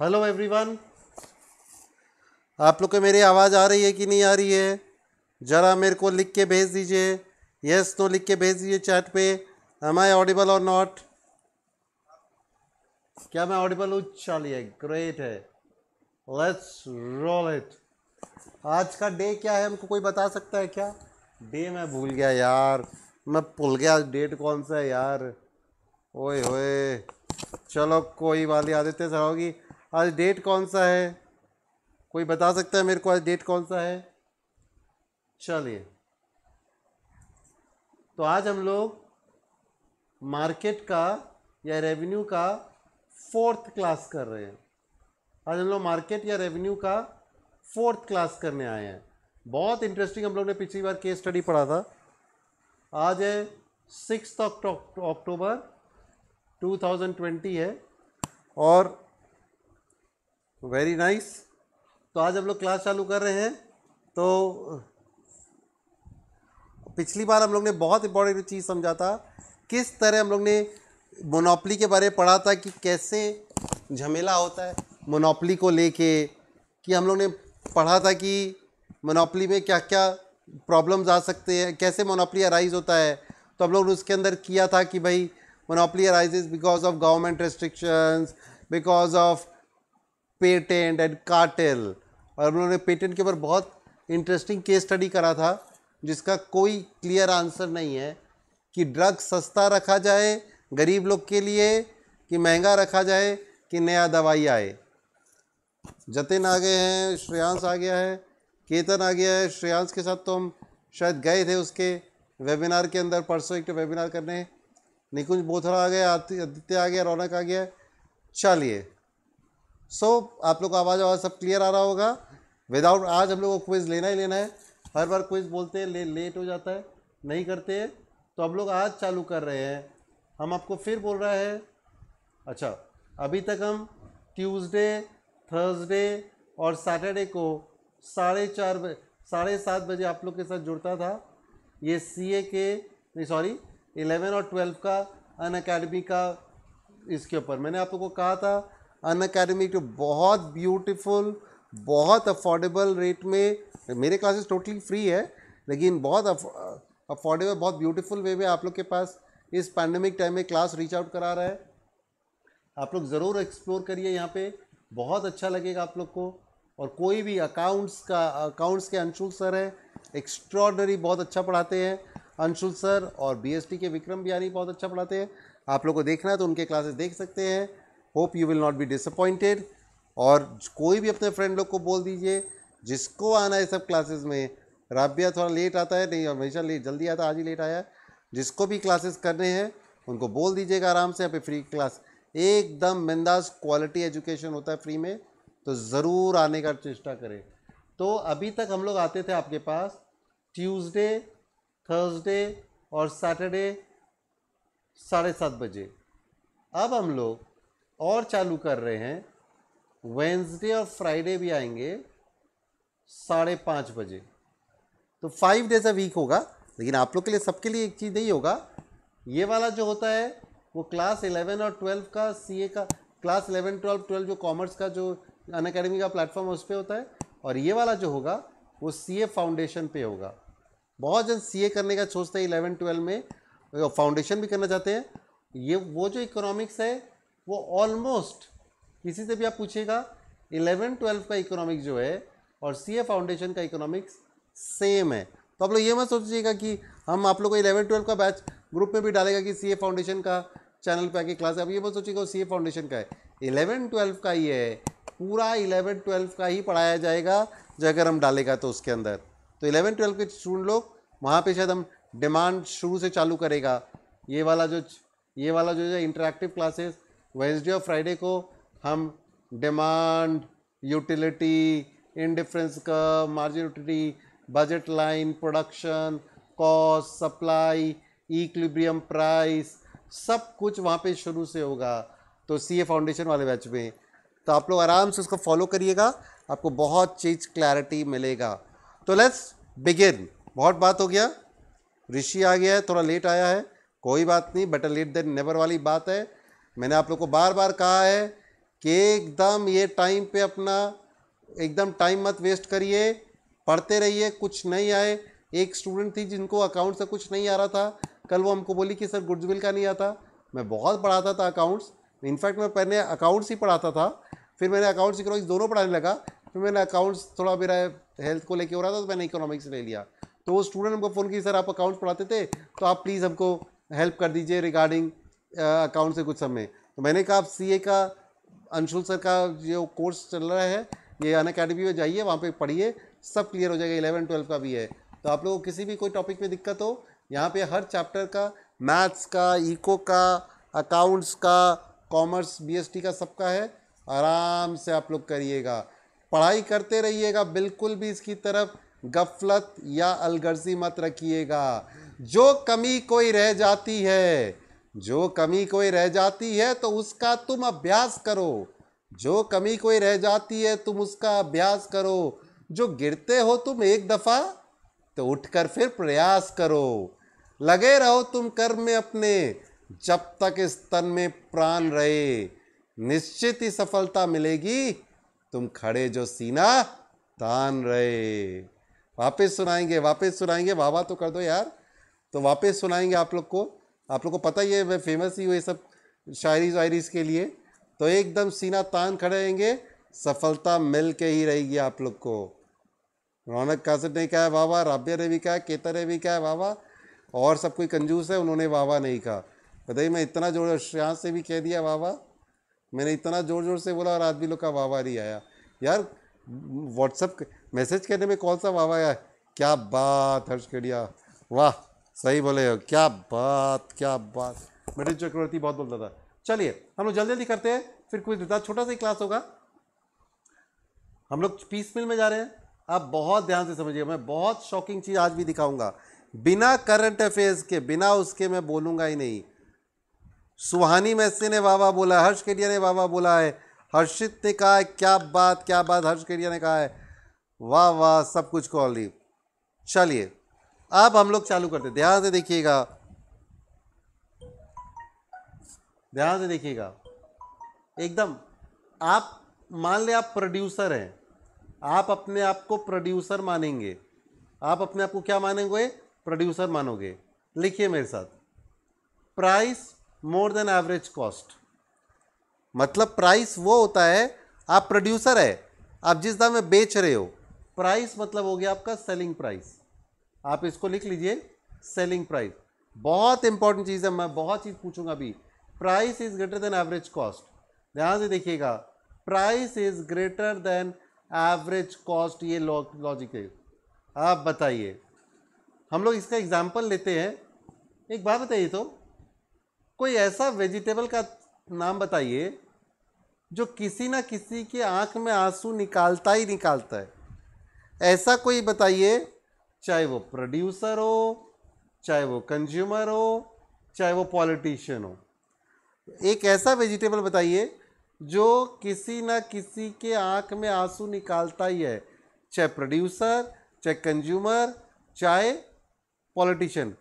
hello everyone आप लोग को मेरी आवाज़ आ रही है कि नहीं आ रही है ज़रा मेरे को लिख के भेज दीजिए यस तो लिख के भेज दीजिए चैट पे एम आई ऑडिबल और नॉट क्या मैं ऑडिबल हूँ चलिए ग्रेट है लेट्स रोल इट आज का डे क्या है हमको कोई बता सकता है क्या डे मैं भूल गया यार मैं भूल गया डेट कौन सा है यार ओए होए चलो कोई वाली आदित्य सर होगी आज डेट कौन सा है कोई बता सकता है मेरे को आज डेट कौन सा है चलिए तो आज हम लोग मार्केट का या रेवेन्यू का फोर्थ क्लास कर रहे हैं आज हम लोग मार्केट या रेवेन्यू का फोर्थ क्लास करने आए हैं बहुत इंटरेस्टिंग हम लोग ने पिछली बार केस स्टडी पढ़ा था आज है सिक्स अक्टूबर ट्वेंटी है और वेरी नाइस तो आज हम लोग क्लास चालू कर रहे हैं तो पिछली बार हम लोग ने बहुत इंपॉर्टेंट चीज़ समझा था किस तरह हम लोग ने मोनोपली के बारे में पढ़ा था कि कैसे झमेला होता है मोनोपली को लेके कि हम लोग ने पढ़ा था कि मोनोपली में क्या क्या प्रॉब्लम्स आ सकते हैं कैसे मोनोपली अराइज होता है तो हम लोग ने उसके अंदर किया था कि भाई monopoly arises because of government restrictions because of patent and cartel और उन्होंने पेटेंट के ऊपर बहुत इंटरेस्टिंग केस स्टडी करा था जिसका कोई क्लियर आंसर नहीं है कि ड्रग सस्ता रखा जाए गरीब लोग के लिए कि महंगा रखा जाए कि नया दवाई आए जतिन आ गए हैं श्रेयांश आ गया है केतन आ गया है श्रेयांश के साथ तो हम शायद गए थे उसके वेबिनार के अंदर परसों एक वेबिनार तो करने निकुंज बोथरा आ गया आदित्य आ गया रौनक आ गया चलिए सो so, आप लोग को आवाज़ आवाज़ सब क्लियर आ रहा होगा विदाउट आज हम लोग को क्विज़ लेना ही लेना है हर बार क्विज़ बोलते हैं ले लेट हो जाता है नहीं करते हैं तो हम लोग आज चालू कर रहे हैं हम आपको फिर बोल रहा है अच्छा अभी तक हम ट्यूसडे थर्सडे और सैटरडे को साढ़े चार बजे साढ़े सात बजे आप लोग के साथ जुड़ता था ये सी ए के नहीं सॉरी इलेवन और ट्वेल्व का अन अकेडमी का इसके ऊपर मैंने आप लोग को कहा था अन अकेडमी जो बहुत ब्यूटीफुल बहुत अफोर्डेबल रेट में मेरे क्लासेस टोटली फ्री है लेकिन बहुत अफोर्डेबल बहुत ब्यूटीफुल वे में आप लोग के पास इस पैंडमिक टाइम में क्लास रीच आउट करा रहा है आप लोग ज़रूर एक्सप्लोर करिए यहाँ पे बहुत अच्छा लगेगा आप लोग को और कोई भी अकाउंट्स का अकाउंट्स के अंशुल सर है एक्स्ट्रॉडनरी बहुत अच्छा पढ़ाते हैं अंशुल सर और बीएसटी के विक्रम बिहारी बहुत अच्छा पढ़ाते हैं आप लोग को देखना है तो उनके क्लासेस देख सकते हैं hope you will not be disappointed और कोई भी अपने फ्रेंड लोग को बोल दीजिए जिसको आना है सब क्लासेस में राबिया थोड़ा लेट आता है नहीं हमेशा लेट जल्दी आता आज ही लेट आया जिसको भी क्लासेस करने हैं उनको बोल दीजिएगा आराम से यहाँ पे फ्री क्लास एकदम मंदाज क्वालिटी एजुकेशन होता है फ्री में तो ज़रूर आने का चेष्टा करें तो अभी तक हम लोग आते थे आपके पास ट्यूसडे थर्सडे और सैटरडे साढ़े सात बजे अब हम लोग और चालू कर रहे हैं वेंसडे और फ्राइडे भी आएंगे साढ़े पाँच बजे तो फाइव डेज अ वीक होगा लेकिन आप लोग के लिए सबके लिए एक चीज़ नहीं होगा ये वाला जो होता है वो क्लास इलेवन और ट्वेल्व का सी का क्लास इलेवन ट्वेल्व ट्वेल्व जो कॉमर्स का जो अन अकेडमी का प्लेटफॉर्म उस पर होता है और ये वाला जो होगा वो सी फाउंडेशन पे होगा बहुत जन सी करने का सोचते हैं इलेवन ट्वेल्व में फाउंडेशन भी करना चाहते हैं ये वो जो इकोनॉमिक्स है वो ऑलमोस्ट किसी से भी आप पूछेगा इलेवन ट्वेल्व का इकोनॉमिक्स जो है और सी फाउंडेशन का इकोनॉमिक्स सेम है तो आप लोग ये मत सोचिएगा कि हम आप लोग को इलेवन ट्वेल्व का बैच ग्रुप में भी डालेगा कि सी फाउंडेशन का चैनल पे आके क्लास आप ये मत सोचिएगा सी फाउंडेशन का है इलेवन ट्वेल्व का ही है पूरा इलेवन ट्वेल्व का ही पढ़ाया जाएगा जो अगर हम डालेगा तो उसके अंदर तो इलेवन ट्वेल्व के स्टूडेंट लोग वहाँ पर शायद हम डिमांड शुरू से चालू करेगा ये वाला जो ये वाला जो है इंटरेक्टिव क्लासेस वेंसडे और फ्राइडे को हम डिमांड यूटिलिटी इंडिफरेंस का margin utility budget line production cost supply equilibrium price सब कुछ वहाँ पे शुरू से होगा तो सी ए फाउंडेशन वाले बैच में तो आप लोग आराम से उसको फॉलो करिएगा आपको बहुत चीज़ क्लैरिटी मिलेगा तो लेट्स बिगिन बहुत बात हो गया ऋषि आ गया है थोड़ा लेट आया है कोई बात नहीं बेटर लेट देन नेवर वाली बात है मैंने आप लोग को बार बार कहा है कि एकदम ये टाइम पे अपना एकदम टाइम मत वेस्ट करिए पढ़ते रहिए कुछ नहीं आए एक स्टूडेंट थी जिनको अकाउंट से कुछ नहीं आ रहा था कल वो हमको बोली कि सर गुड्सविल का नहीं आता मैं बहुत पढ़ाता था अकाउंट्स इनफैक्ट मैं पहले अकाउंट्स ही पढ़ाता था फिर मैंने अकाउंट्स इकोनॉमिक्स दोनों पढ़ाने लगा फिर मैंने अकाउंट्स थोड़ा मेरा हेल्थ को लेके हो रहा था तो मैंने इकोनॉमिक्स ले लिया तो वो स्टूडेंट हमको फ़ोन की सर आप अकाउंट्स पढ़ाते थे तो आप प्लीज़ हमको हेल्प कर दीजिए रिगार्डिंग अकाउंट से कुछ समय तो मैंने कहा आप सी का अंशुल सर का जो कोर्स चल रहा है ये अन अकेडमी में जाइए वहाँ पे पढ़िए सब क्लियर हो जाएगा इलेवन ट्वेल्व का भी है तो आप लोगों को किसी भी कोई टॉपिक में दिक्कत हो यहाँ पे हर चैप्टर का मैथ्स का इको का अकाउंट्स का कॉमर्स बीएसटी का सबका है आराम से आप लोग करिएगा पढ़ाई करते रहिएगा बिल्कुल भी इसकी तरफ गफलत या अलगर्जी मत रखिएगा जो कमी कोई रह जाती है जो कमी कोई रह जाती है तो उसका तुम अभ्यास करो जो कमी कोई रह जाती है तुम उसका अभ्यास करो जो गिरते हो तुम एक दफ़ा तो उठकर फिर प्रयास करो लगे रहो तुम कर्म में अपने जब तक इस तन में प्राण रहे निश्चित ही सफलता मिलेगी तुम खड़े जो सीना तान रहे वापस सुनाएंगे वापस सुनाएंगे वाह तो कर दो यार तो वापस सुनाएंगे आप लोग को आप लोग को पता ही है मैं फेमस ही हुई सब शायरी वायरीज के लिए तो एकदम सीना तान खड़े रहेंगे सफलता मिल के ही रहेगी आप लोग को रौनक कासिर ने कहा वाह वाहवा राब्य ने भी कहा केतर ने भी कहा वाह और सब कोई कंजूस है उन्होंने वाह नहीं कहा बताइए मैं इतना जोर श्रेयांश से भी कह दिया वाह मैंने इतना ज़ोर ज़ोर से बोला और आदमी लोग का वाह नहीं आया यार व्हाट्सअप मैसेज करने में कौन सा वाह आया क्या बात हर्ष कड़िया वाह सही बोले हो क्या बात क्या बात मटिल चक्रवर्ती बहुत बोलता था चलिए हम लोग जल्दी जल्दी करते हैं फिर कुछ देता छोटा सा ही क्लास होगा हम लोग पीस मिल में जा रहे हैं आप बहुत ध्यान से समझिए मैं बहुत शॉकिंग चीज़ आज भी दिखाऊंगा बिना करंट अफेयर्स के बिना उसके मैं बोलूंगा ही नहीं सुहानी मैसे ने वाह बोला हर्ष केडिया ने वाह बोला है हर्षित ने कहा है क्या बात क्या बात हर्ष केडिया ने कहा है वाह वाह सब कुछ कॉल चलिए अब हम लोग चालू करते ध्यान से देखिएगा ध्यान से देखिएगा एकदम आप मान ले आप प्रोड्यूसर हैं आप अपने आप को प्रोड्यूसर मानेंगे आप अपने आप को क्या मानेंगे प्रोड्यूसर मानोगे लिखिए मेरे साथ price more than average cost मतलब प्राइस वो होता है आप प्रोड्यूसर है आप जिस दाम में बेच रहे हो प्राइस मतलब हो गया आपका सेलिंग प्राइस आप इसको लिख लीजिए सेलिंग प्राइस बहुत इंपॉर्टेंट चीज़ है मैं बहुत चीज़ पूछूंगा अभी price is greater than average cost ध्यान से देखिएगा price is greater than average cost ये लॉजिक है आप बताइए हम लोग इसका एग्जाम्पल लेते हैं एक बात बताइए तो कोई ऐसा वेजिटेबल का नाम बताइए जो किसी ना किसी के आंख में आंसू निकालता ही निकालता है ऐसा कोई बताइए चाहे वो प्रोड्यूसर हो चाहे वो कंज्यूमर हो चाहे वो पॉलिटिशियन हो एक ऐसा वेजिटेबल बताइए जो किसी ना किसी के आंख में आंसू निकालता ही है चाहे प्रोड्यूसर चाहे कंज्यूमर चाहे पॉलिटिशियन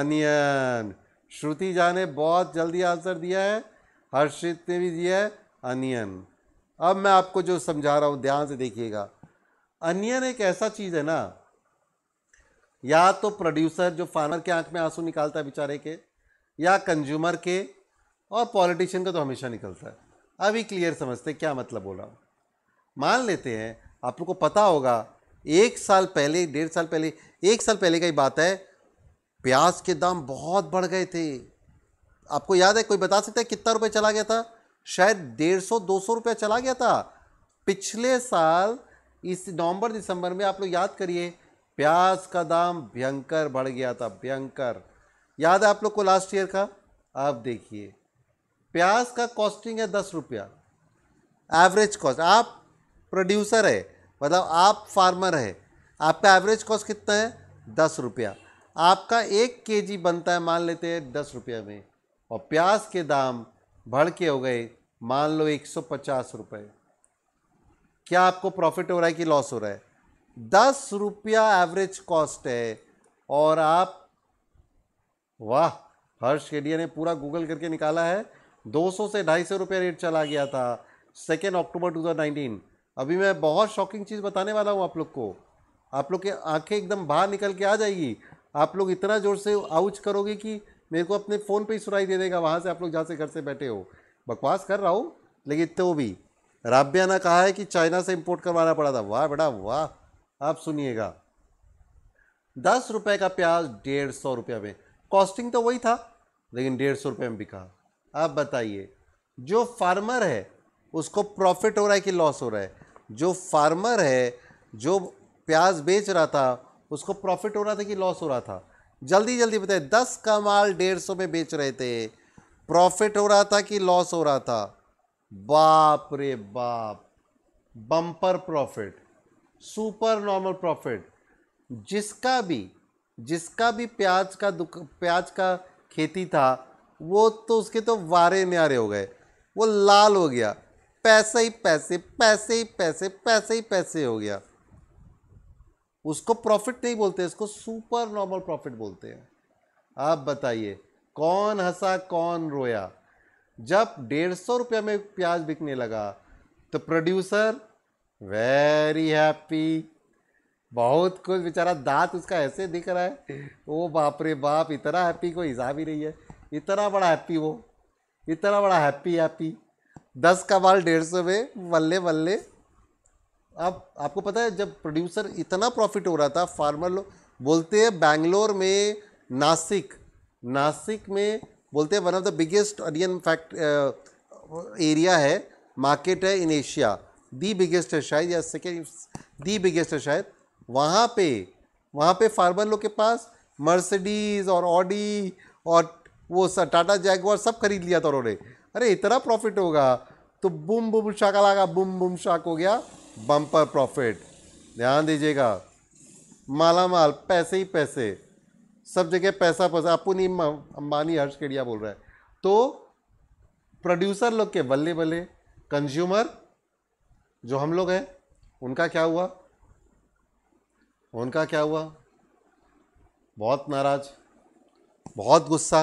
अनियन श्रुति झा ने बहुत जल्दी आंसर दिया है हर्षित ने भी दिया है अनियन अब मैं आपको जो समझा रहा हूँ ध्यान से देखिएगा अनियन एक ऐसा चीज़ है ना या तो प्रोड्यूसर जो फार्मर के आंख में आंसू निकालता है बेचारे के या कंज्यूमर के और पॉलिटिशियन का तो हमेशा निकलता है अभी क्लियर समझते क्या मतलब बोला मान लेते हैं आप लोग को पता होगा एक साल पहले डेढ़ साल पहले एक साल पहले का ही बात है प्याज के दाम बहुत बढ़ गए थे आपको याद है कोई बता सकता है कितना रुपये चला गया था शायद डेढ़ सौ दो सौ रुपया चला गया था पिछले साल इस नवंबर दिसंबर में आप लोग याद करिए प्याज का दाम भयंकर बढ़ गया था भयंकर याद है आप लोग को लास्ट ईयर का आप देखिए प्याज का कॉस्टिंग है दस रुपया एवरेज कॉस्ट आप प्रोड्यूसर है मतलब आप फार्मर है आपका एवरेज कॉस्ट कितना है दस रुपया आपका एक केजी बनता है मान लेते हैं दस रुपये में और प्याज के दाम बढ़ के हो गए मान लो एक सौ पचास रुपये क्या आपको प्रॉफिट हो रहा है कि लॉस हो रहा है दस रुपया एवरेज कॉस्ट है और आप वाह हर्ष केडिया ने पूरा गूगल करके निकाला है 200 से ढाई सौ रुपया रेट चला गया था सेकेंड अक्टूबर 2019 अभी मैं बहुत शॉकिंग चीज़ बताने वाला हूँ आप लोग को आप लोग की आंखें एकदम बाहर निकल के आ जाएगी आप लोग इतना ज़ोर से आउच करोगे कि मेरे को अपने फ़ोन पे ही सुनाई दे देगा वहाँ से आप लोग जहाँ से घर से बैठे हो बकवास कर रहा हूँ लेकिन तो भी राब्या ने कहा है कि चाइना से इम्पोर्ट करवाना पड़ा था वाह बेटा वाह आप सुनिएगा दस रुपये का प्याज डेढ़ सौ रुपये में कॉस्टिंग तो वही था लेकिन डेढ़ सौ रुपये में बिका आप बताइए जो फार्मर है उसको प्रॉफिट हो रहा है कि लॉस हो रहा है जो फार्मर है जो प्याज बेच रहा था उसको प्रॉफिट हो रहा था कि लॉस हो रहा था जल्दी जल्दी बताइए दस का माल डेढ़ सौ में बेच रहे थे प्रॉफिट हो रहा था कि लॉस हो रहा था बाप रे बाप bumper profit super normal profit जिसका भी जिसका भी प्याज का प्याज का खेती था वो तो उसके तो वारे न्यारे हो गए वो लाल हो गया पैसे ही पैसे पैसे ही पैसे पैसे ही पैसे हो गया उसको प्रॉफिट नहीं बोलते इसको सुपर नॉर्मल प्रॉफिट बोलते हैं आप बताइए कौन हंसा कौन रोया जब डेढ़ सौ रुपये में प्याज बिकने लगा तो प्रोड्यूसर वेरी हैप्पी बहुत कुछ बेचारा दांत उसका ऐसे दिख रहा है वो बाप रे बाप इतना हैप्पी कोई हिसाब ही नहीं है इतना बड़ा हैप्पी वो इतना बड़ा हैप्पी हैप्पी दस का बाल डेढ़ सौ में बल्ले बल्ले अब आपको पता है जब प्रोड्यूसर इतना प्रॉफिट हो रहा था फार्मर लोग बोलते हैं बैंगलोर में नासिक नासिक में बोलते हैं one of the biggest onion fact area है मार्केट है इन एशिया दी बिगेस्ट है शायद या सेकेंड दी बिगेस्ट है शायद वहाँ पे वहाँ पे फार्मर लोग के पास मर्सिडीज़ और ऑडी और वो टाटा जैगवार सब खरीद लिया था उन्होंने अरे इतना प्रॉफिट होगा तो बुम बुम शाक लगा बुम बुम शाक हो गया बम्पर प्रॉफिट ध्यान दीजिएगा माला माल पैसे ही पैसे सब जगह पैसा पैसा अपुनी अंबानी हर्ष केडिया बोल रहा है तो प्रोड्यूसर लोग के बल्ले बल्ले कंज्यूमर जो हम लोग हैं उनका क्या हुआ उनका क्या हुआ बहुत नाराज बहुत गुस्सा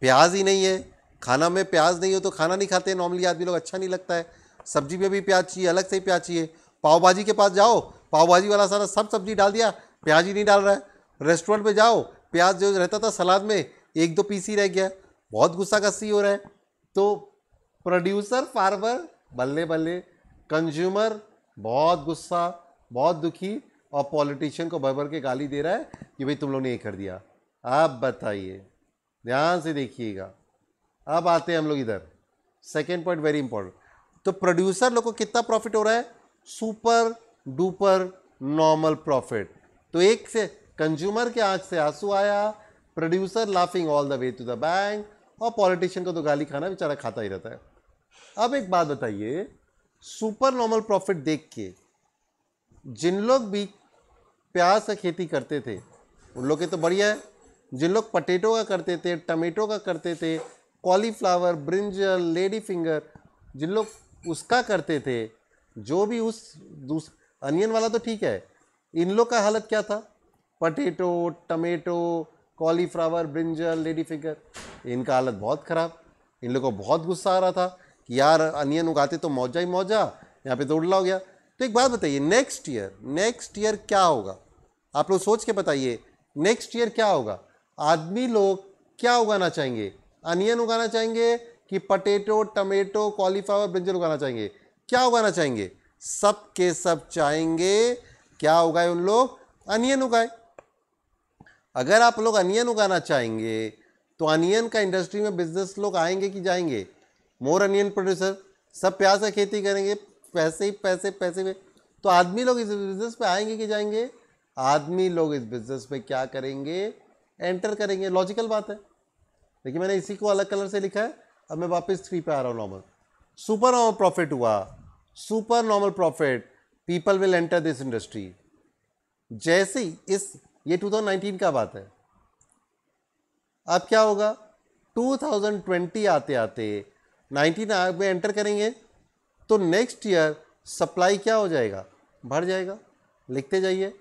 प्याज ही नहीं है खाना में प्याज नहीं हो तो खाना नहीं खाते नॉर्मली आदमी लोग अच्छा नहीं लगता है सब्जी में भी प्याज चाहिए अलग से ही प्याज चाहिए पाव भाजी के पास जाओ पाव भाजी वाला सारा सब सब्जी डाल दिया प्याज ही नहीं डाल रहा है रेस्टोरेंट में जाओ प्याज जो रहता था सलाद में एक दो पीस ही रह गया बहुत गुस्सा गस्सी हो रहा है तो प्रोड्यूसर फार्मर बल्ले बल्ले कंज्यूमर बहुत गुस्सा बहुत दुखी और पॉलिटिशियन को भर भर के गाली दे रहा है कि भाई तुम लोग ने ये कर दिया आप बताइए ध्यान से देखिएगा अब आते हैं हम लोग इधर सेकेंड पॉइंट वेरी इंपॉर्टेंट तो प्रोड्यूसर लोग को कितना प्रॉफिट हो रहा है सुपर डुपर नॉर्मल प्रॉफिट तो एक से कंज्यूमर के आँख से आंसू आया producer laughing all the way to the bank और पॉलिटिशियन को तो गाली खाना बेचारा खाता ही रहता है अब एक बात बताइए सुपर नॉर्मल प्रॉफिट देख के जिन लोग भी प्याज का खेती करते थे उन लोग के तो बढ़िया है जिन लोग पटेटो का करते थे टमेटो का करते थे कॉलीफ्लावर ब्रिंजल लेडी फिंगर जिन लोग उसका करते थे जो भी उस दूस अनियन वाला तो ठीक है इन लोग का हालत क्या था potato tomato cauliflower brinjal lady finger इनका हालत बहुत ख़राब इन लोग को बहुत गुस्सा आ रहा था कि यार अनियन उगाते तो मौजा ही मौजा यहाँ पे तो उड़ला हो गया तो एक बात बताइए नेक्स्ट ईयर नेक्स्ट ईयर क्या होगा आप लोग सोच के बताइए नेक्स्ट ईयर क्या होगा आदमी लोग क्या उगाना चाहेंगे अनियन उगाना चाहेंगे कि पटेटो टमेटो कॉलीफ्लावर ब्रिंजल उगाना चाहेंगे क्या उगाना चाहेंगे सब के सब चाहेंगे क्या उगाए उन लोग अनियन उगाए अगर आप लोग अनियन उगाना चाहेंगे तो अनियन का इंडस्ट्री में बिजनेस लोग आएंगे कि जाएंगे मोर अनियन प्रोड्यूसर सब प्याज का खेती करेंगे पैसे ही पैसे पैसे में तो आदमी लोग इस बिज़नेस पे आएंगे कि जाएंगे आदमी लोग इस बिज़नेस पे क्या करेंगे एंटर करेंगे लॉजिकल बात है देखिए मैंने इसी को अलग कलर से लिखा है अब मैं वापस थ्री पे आ रहा हूँ नॉर्मल सुपर नॉर्मल प्रॉफिट हुआ super normal profit people will enter this industry जैसे ही इस ये 2019 का बात है अब क्या होगा 2020 आते आते नाइनटीन में एंटर करेंगे तो नेक्स्ट ईयर सप्लाई क्या हो जाएगा बढ़ जाएगा लिखते जाइए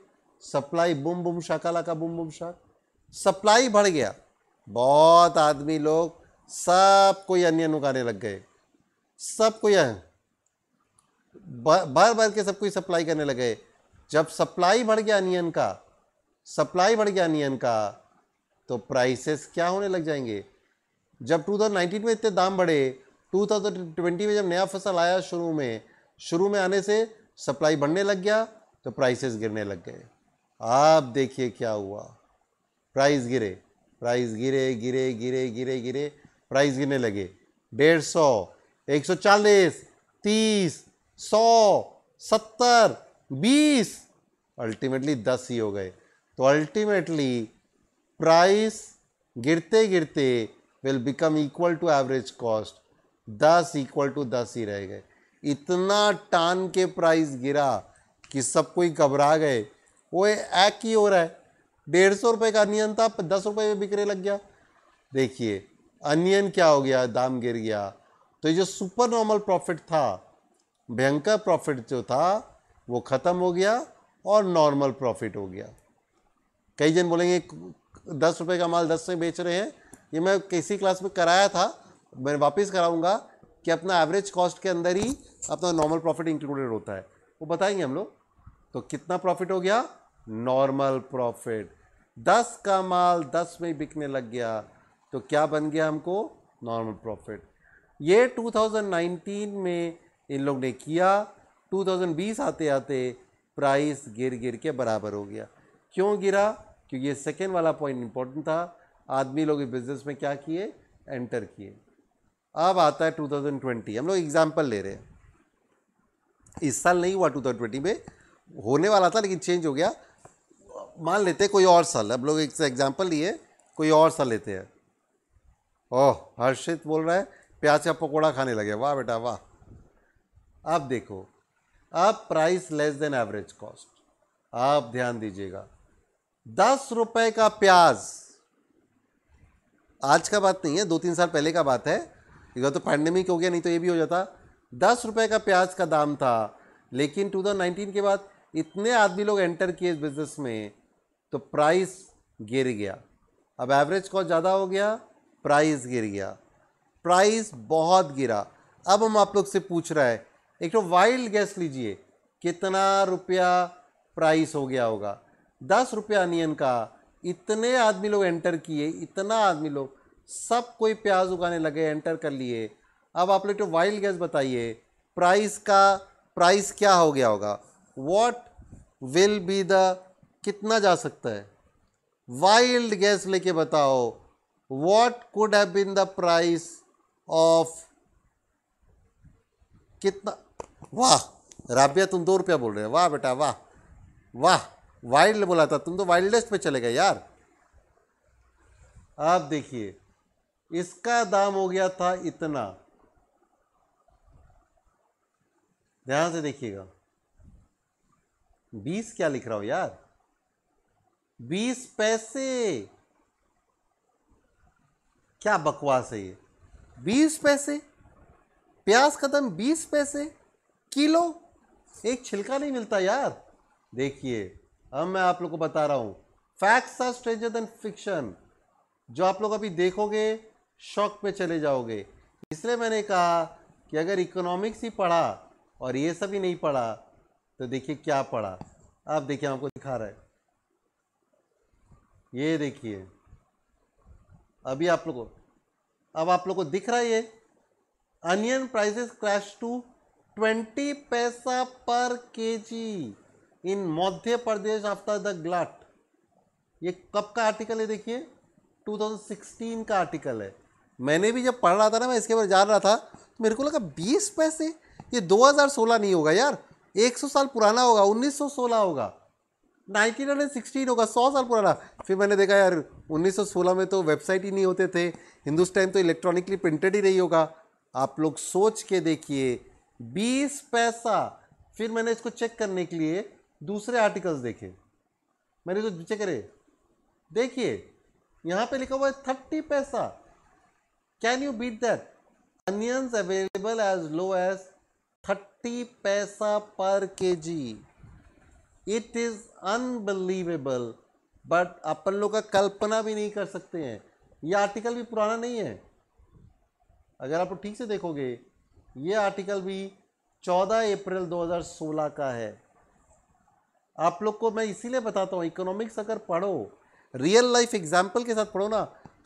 सप्लाई बुम बुम शाकाला का बुम बुम शाक सप्लाई बढ़ गया बहुत आदमी लोग सब कोई अनियन उगाने लग गए सब कोई बार भर के सब कोई सप्लाई करने लगे जब सप्लाई बढ़ गया अनियन का सप्लाई बढ़ गया अनियन का तो प्राइसेस क्या होने लग जाएंगे जब 2019 में इतने दाम बढ़े 2020 में जब नया फसल आया शुरू में शुरू में आने से सप्लाई बढ़ने लग गया तो प्राइसेस गिरने लग गए आप देखिए क्या हुआ प्राइस गिरे प्राइस गिरे गिरे गिरे गिरे गिरे प्राइस गिरने लगे डेढ़ सौ एक सौ चालीस तीस सौ सत्तर बीस अल्टीमेटली दस ही हो गए तो अल्टीमेटली प्राइस गिरते गिरते will become equal to average cost दस इक्वल टू दस ही रह गए इतना टान के प्राइस गिरा कि सब कोई घबरा गए वो एक ही हो रहा है डेढ़ सौ रुपये का अनियन था दस रुपये में बिकने लग गया देखिए अनियन क्या हो गया दाम गिर गया तो जो सुपर नॉर्मल प्रॉफिट था भयंकर प्रॉफिट जो था वो ख़त्म हो गया और नॉर्मल प्रॉफिट हो गया कई जन बोलेंगे दस रुपये का माल दस से बेच रहे हैं ये मैं किसी क्लास में कराया था मैं वापस कराऊंगा कि अपना एवरेज कॉस्ट के अंदर ही अपना नॉर्मल प्रॉफिट इंक्लूडेड होता है वो बताएंगे हम लोग तो कितना प्रॉफिट हो गया नॉर्मल प्रॉफिट दस का माल दस में बिकने लग गया तो क्या बन गया हमको नॉर्मल प्रॉफिट ये 2019 में इन लोग ने किया 2020 आते आते प्राइस गिर गिर के बराबर हो गया क्यों गिरा क्योंकि ये सेकेंड वाला पॉइंट इंपॉर्टेंट था आदमी लोग इस बिज़नेस में क्या किए एंटर किए अब आता है 2020 हम लोग एग्जाम्पल ले रहे हैं इस साल नहीं हुआ 2020 में होने वाला था लेकिन चेंज हो गया मान लेते कोई और साल अब लोग एक एग्जाम्पल लिए कोई और साल लेते हैं ओह हर्षित बोल रहा है प्याज का पकौड़ा खाने लगे वाह बेटा वाह अब देखो अब price less than average cost आप ध्यान दीजिएगा दस रुपए का प्याज आज का बात नहीं है दो तीन साल पहले का बात है एक तो पैंडमिक हो गया नहीं तो ये भी हो जाता दस रुपये का प्याज का दाम था लेकिन 2019 के बाद इतने आदमी लोग एंटर किए इस बिज़नेस में तो प्राइस गिर गया अब एवरेज कॉस्ट ज़्यादा हो गया प्राइस गिर गया प्राइस बहुत गिरा अब हम आप लोग से पूछ रहा है एक तो वाइल्ड गैस लीजिए कितना रुपया प्राइस हो गया होगा दस रुपया अनियन का इतने आदमी लोग एंटर किए इतना आदमी लोग सब कोई प्याज उगाने लगे एंटर कर लिए अब आप लोग तो वाइल्ड गैस बताइए प्राइस का प्राइस क्या हो गया होगा वॉट विल बी द कितना जा सकता है वाइल्ड गैस लेके बताओ what could have been the price of कितना वाह राबिया तुम दो रुपया बोल रहे हो वाह बेटा वाह वाह वाइल्ड बोला था तुम तो वाइल्डेस्ट पे चले गए यार आप देखिए इसका दाम हो गया था इतना ध्यान से देखिएगा बीस क्या लिख रहा हूं यार बीस पैसे क्या बकवास है ये बीस पैसे प्याज खत्म बीस पैसे किलो एक छिलका नहीं मिलता यार देखिए अब मैं आप लोग को बता रहा हूं facts are stranger than fiction जो आप लोग अभी देखोगे शौक पे चले जाओगे इसलिए मैंने कहा कि अगर इकोनॉमिक्स ही पढ़ा और ये सब ही नहीं पढ़ा तो देखिए क्या पढ़ा आप देखिए आपको दिखा रहा है ये देखिए अभी आप लोगों अब आप लोगों को दिख रहा है ये onion prices crash to twenty paisa per kg in Madhya Pradesh after the glut ये कब का आर्टिकल है देखिए 2016 का आर्टिकल है मैंने भी जब पढ़ रहा था ना मैं इसके बारे जान रहा था तो मेरे को लगा बीस पैसे ये 2016 नहीं होगा यार 100 साल पुराना होगा 1916 होगा 1916 होगा 100 साल पुराना फिर मैंने देखा यार 1916 में तो वेबसाइट ही नहीं होते थे हिंदुस्तान टाइम तो इलेक्ट्रॉनिकली प्रिंटेड ही नहीं होगा आप लोग सोच के देखिए बीस पैसा फिर मैंने इसको चेक करने के लिए दूसरे आर्टिकल्स देखे मैंने तो चेक करे देखिए यहाँ पे लिखा हुआ है thirty paisa can you beat that onions available as low as thirty paisa per K G it is unbelievable but अपन लोग का कल्पना भी नहीं कर सकते हैं यह आर्टिकल भी पुराना नहीं है अगर आप ठीक से देखोगे ये आर्टिकल भी 14 अप्रैल 2016 का है आप लोग को मैं इसीलिए बताता हूँ इकोनॉमिक्स अगर पढ़ो रियल लाइफ एग्जाम्पल के साथ पढ़ो ना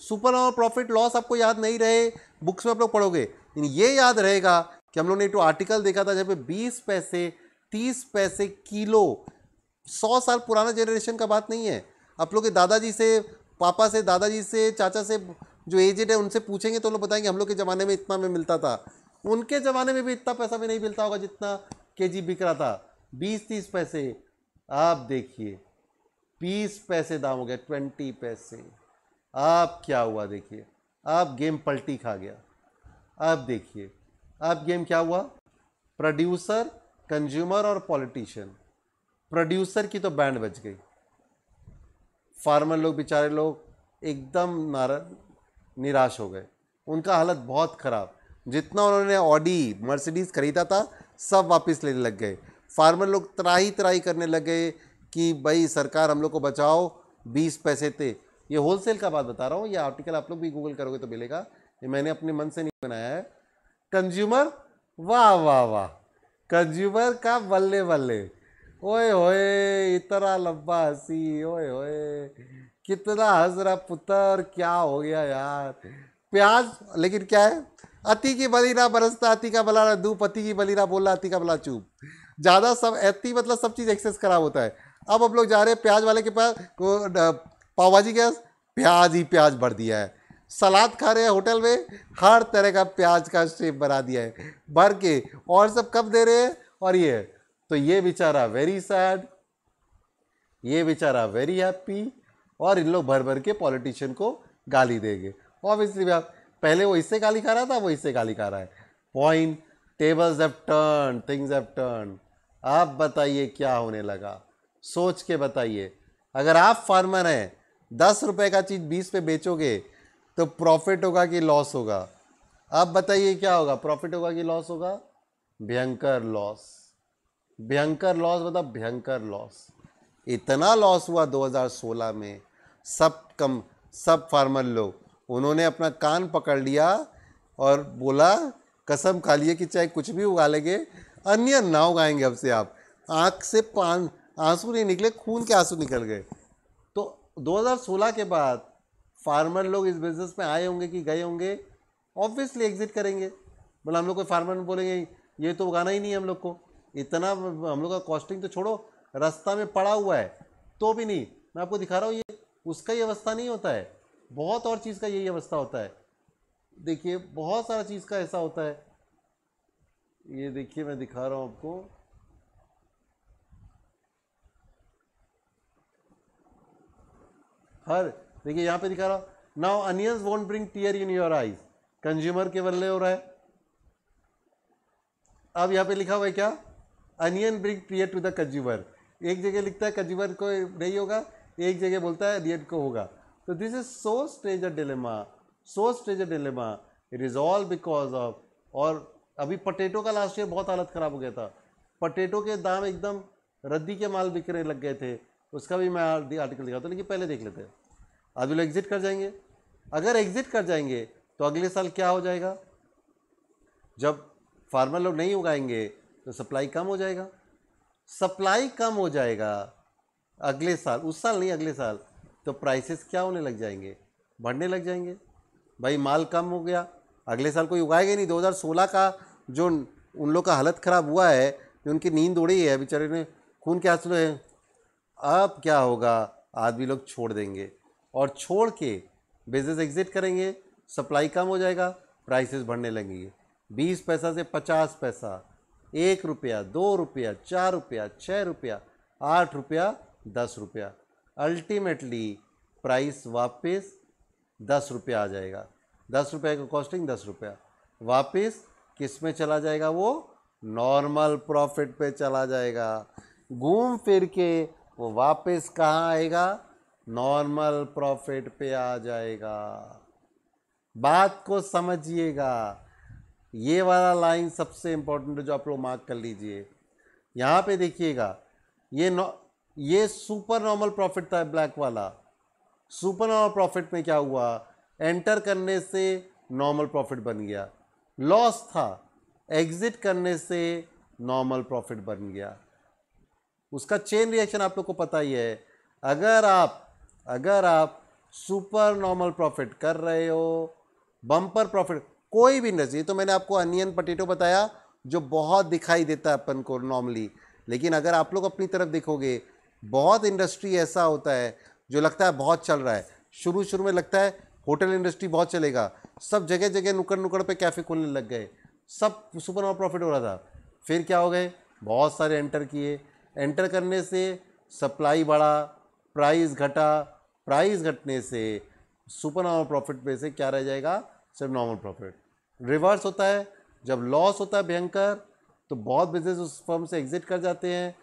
सुपर और प्रॉफिट लॉस आपको याद नहीं रहे बुक्स में आप लोग पढ़ोगे ये याद रहेगा कि हम लोग ने एक तो आर्टिकल देखा था जहाँ पे बीस पैसे तीस पैसे किलो सौ साल पुराना जनरेशन का बात नहीं है आप लोग के दादाजी से पापा से दादाजी से चाचा से जो एजेड है उनसे पूछेंगे तो लोग बताएंगे हम लोग के ज़माने में इतना में मिलता था उनके ज़माने में भी इतना पैसा भी नहीं मिलता होगा जितना के जी बिक रहा था बीस तीस पैसे आप देखिए बीस पैसे दाम हो गया ट्वेंटी पैसे अब क्या हुआ देखिए अब गेम पलटी खा गया अब देखिए अब गेम क्या हुआ प्रोड्यूसर कंज्यूमर और पॉलिटिशियन प्रोड्यूसर की तो बैंड बच गई फार्मर लोग बेचारे लोग एकदम नारा निराश हो गए उनका हालत बहुत ख़राब जितना उन्होंने ऑडी मर्सिडीज़ ख़रीदा था सब वापस लेने लग गए फार्मर लोग तराही तराई करने लग गए कि भाई सरकार हम लोग को बचाओ बीस पैसे थे ये होलसेल का बात बता रहा हूँ ये आर्टिकल आप लोग भी गूगल करोगे तो मिलेगा ये मैंने अपने मन से नहीं बनाया है कंज्यूमर वाह वाह वाह कंज्यूमर का बल्ले बल्ले ओए होए इतना लंबा हंसी ओए होए कितना हजरा पुत्र क्या हो गया यार प्याज लेकिन क्या है अति की बली ना बरसता अति का भला दूप अति की बली ना बोला अति का बला चूप ज़्यादा सब अति मतलब सब चीज़ एक्सेस खराब होता है अब हम लोग जा रहे हैं प्याज वाले के पास पाव भाजी के प्याज ही प्याज भर दिया है सलाद खा रहे हैं होटल में हर तरह का प्याज का शेप बना दिया है भर के और सब कब दे रहे हैं और ये तो ये बेचारा वेरी सैड ये बेचारा वेरी हैप्पी और इन लोग भर भर के पॉलिटिशियन को गाली देंगे ऑब्वियसली आप पहले वो इससे गाली खा रहा था वो इससे गाली खा रहा है point tables have turn things have turn आप बताइए क्या होने लगा सोच के बताइए अगर आप फार्मर हैं दस रुपए का चीज़ बीस पे बेचोगे तो प्रॉफिट होगा कि लॉस होगा अब बताइए क्या होगा प्रॉफिट होगा कि लॉस होगा भयंकर लॉस भयंकर लॉस मतलब भयंकर लॉस इतना लॉस हुआ 2016 में सब कम सब फार्मर लोग उन्होंने अपना कान पकड़ लिया और बोला कसम खा लिए कि चाहे कुछ भी उगा लेंगे अन्य ना उगाएंगे अब से आप आँख से पान आंसू नहीं निकले खून के आंसू निकल गए 2016 के बाद फार्मर लोग इस बिज़नेस में आए होंगे कि गए होंगे ऑब्वियसली एग्ज़िट करेंगे बोला हम लोग कोई फार्मर बोलेंगे ये तो उगाना ही नहीं है हम लोग को इतना हम लोग का कॉस्टिंग तो छोड़ो रास्ता में पड़ा हुआ है तो भी नहीं मैं आपको दिखा रहा हूँ ये उसका ये अवस्था नहीं होता है बहुत और चीज़ का यही अवस्था होता है देखिए बहुत सारा चीज़ का ऐसा होता है ये देखिए मैं दिखा रहा हूँ आपको हर देखिए यहाँ पे दिखा रहा now onions won't bring tear in your eyes consumer के बल्ले हो रहा है अब यहाँ पे लिखा हुआ है क्या onion bring tear to the consumer एक जगह लिखता है कंज्यूमर को नहीं होगा एक जगह बोलता है अनियन को होगा तो this is so stage a dilemma so stage a dilemma resolve because of और अभी पटेटो का लास्ट ईयर बहुत हालत ख़राब हो गया था पटेटो के दाम एकदम रद्दी के माल बिकने लग गए थे उसका भी मैं आर्टिकल दिखाता हूँ लेकिन पहले देख लेते हैं आज लोग एग्जिट कर जाएंगे अगर एग्जिट कर जाएंगे तो अगले साल क्या हो जाएगा जब फार्मर लोग नहीं उगाएंगे तो सप्लाई कम हो जाएगा सप्लाई कम हो जाएगा अगले साल उस साल नहीं अगले साल तो प्राइसेस क्या होने लग जाएंगे बढ़ने लग जाएंगे भाई माल कम हो गया अगले साल कोई उगाएगा नहीं 2016 का जो उन लोग का हालत ख़राब हुआ है उनकी नींद उड़ी है बेचारे ने खून के आंसू अब क्या होगा आदमी लोग छोड़ देंगे और छोड़ के बिज़नेस एग्ज़िट करेंगे सप्लाई कम हो जाएगा प्राइसेस बढ़ने लगेंगे बीस पैसा से पचास पैसा एक रुपया दो रुपया चार रुपया छः रुपया आठ रुपया दस रुपया अल्टीमेटली प्राइस वापस दस रुपया आ जाएगा दस रुपये का कॉस्टिंग दस रुपया वापस किस में चला जाएगा वो नॉर्मल प्रॉफिट पे चला जाएगा घूम फिर के वो वापस कहाँ आएगा नॉर्मल प्रॉफिट पे आ जाएगा बात को समझिएगा ये वाला लाइन सबसे इम्पोर्टेंट है जो आप लोग मार्क कर लीजिए यहाँ पे देखिएगा ये नॉ ये सुपर नॉर्मल प्रॉफिट था ब्लैक वाला सुपर नॉर्मल प्रॉफिट में क्या हुआ एंटर करने से नॉर्मल प्रॉफिट बन गया लॉस था एग्ज़िट करने से नॉर्मल प्रॉफिट बन गया उसका चेन रिएक्शन आप लोग को पता ही है अगर आप अगर आप सुपर नॉर्मल प्रॉफिट कर रहे हो बम्पर प्रॉफिट कोई भी इंडस्ट्री तो मैंने आपको अनियन पटेटो बताया जो बहुत दिखाई देता है अपन को नॉर्मली लेकिन अगर आप लोग अपनी तरफ देखोगे बहुत इंडस्ट्री ऐसा होता है जो लगता है बहुत चल रहा है शुरू शुरू में लगता है होटल इंडस्ट्री बहुत चलेगा सब जगह जगह नुकड़ नुकड़ पे कैफ़े खोलने लग गए सब सुपर नॉर्मल प्रॉफिट हो रहा था फिर क्या हो गए बहुत सारे एंटर किए एंटर करने से सप्लाई बढ़ा प्राइस घटा प्राइस घटने से सुपर नॉर्मल प्रॉफिट में से क्या रह जाएगा सिर्फ नॉर्मल प्रॉफिट रिवर्स होता है जब लॉस होता है भयंकर तो बहुत बिजनेस उस फर्म से एग्जिट कर जाते हैं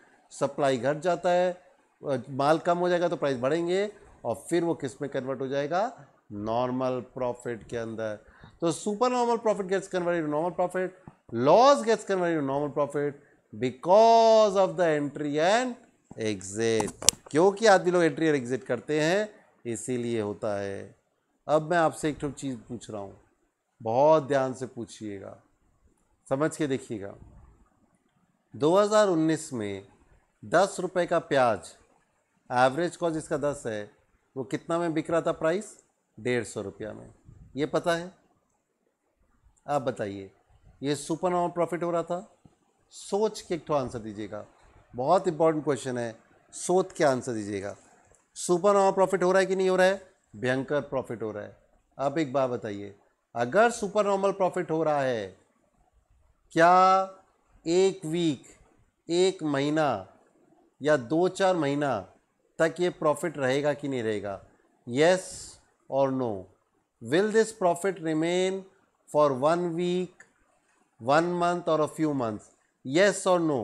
सप्लाई घट जाता है माल कम हो जाएगा तो प्राइस बढ़ेंगे और फिर वो किस में कन्वर्ट हो जाएगा नॉर्मल प्रॉफिट के अंदर तो super normal profit gets convert to normal profit loss gets convert to normal profit because of the entry and exit क्योंकि आदमी लोग एंट्री और एग्जिट करते हैं इसीलिए होता है अब मैं आपसे एक चीज़ पूछ रहा हूं बहुत ध्यान से पूछिएगा समझ के देखिएगा 2019 में दस रुपये का प्याज एवरेज कॉस्ट इसका दस है वो कितना में बिक रहा था प्राइस डेढ़ सौ रुपया में ये पता है आप बताइए ये सुपर नॉर्मल प्रॉफिट हो रहा था सोच के एक तो आंसर दीजिएगा बहुत इंपॉर्टेंट क्वेश्चन है सोच के आंसर दीजिएगा सुपर नॉर्मल प्रॉफिट हो रहा है कि नहीं हो रहा है भयंकर प्रॉफिट हो रहा है आप एक बात बताइए अगर सुपर नॉर्मल प्रॉफिट हो रहा है क्या एक वीक एक महीना या दो चार महीना तक ये प्रॉफिट रहेगा कि नहीं रहेगा यस और no will this profit remain for one week one month और अ फ्यू मंथ येस और नो